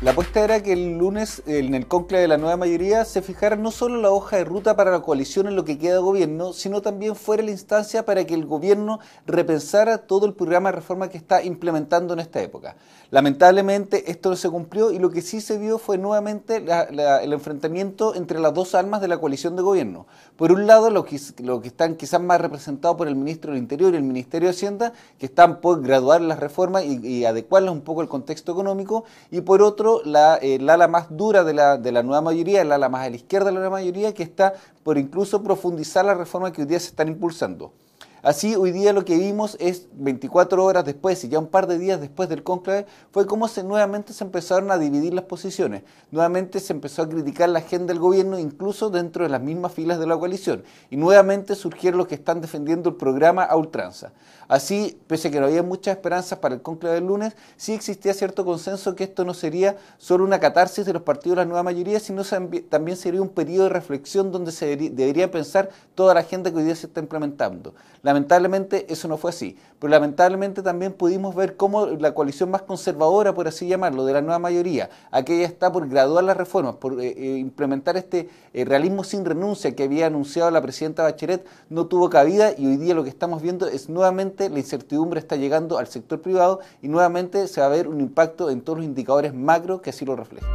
La apuesta era que el lunes, eh, en el conclave de la nueva mayoría, se fijara no solo la hoja de ruta para la coalición en lo que queda de gobierno, sino también fuera la instancia para que el gobierno repensara todo el programa de reforma que está implementando en esta época. Lamentablemente esto no se cumplió y lo que sí se vio fue nuevamente el enfrentamiento entre las dos almas de la coalición de gobierno. Por un lado, los que, lo que están quizás más representados por el ministro del Interior y el Ministerio de Hacienda, que están por graduar las reformas y, y adecuarlas un poco al contexto económico, y por otro, la, eh, ala más dura de la, de la nueva mayoría, el ala más a la izquierda de la nueva mayoría, que está por incluso profundizar la reforma que hoy día se están impulsando. Así, hoy día lo que vimos es 24 horas después y ya un par de días después del cónclave, fue como se, nuevamente se empezaron a dividir las posiciones. Nuevamente se empezó a criticar la agenda del gobierno, incluso dentro de las mismas filas de la coalición. Y nuevamente surgieron los que están defendiendo el programa a ultranza. Así, pese a que no había muchas esperanzas para el cónclave del lunes, sí existía cierto consenso que esto no sería solo una catarsis de los partidos de la nueva mayoría, sino también sería un periodo de reflexión donde se debería pensar toda la agenda que hoy día se está implementando. Lamentablemente eso no fue así, pero lamentablemente también pudimos ver cómo la coalición más conservadora, por así llamarlo, de la nueva mayoría, aquella está por graduar las reformas, por eh, eh, implementar este eh, realismo sin renuncia que había anunciado la presidenta Bachelet, no tuvo cabida y hoy día lo que estamos viendo es nuevamente la incertidumbre está llegando al sector privado y nuevamente se va a ver un impacto en todos los indicadores macro que así lo reflejan.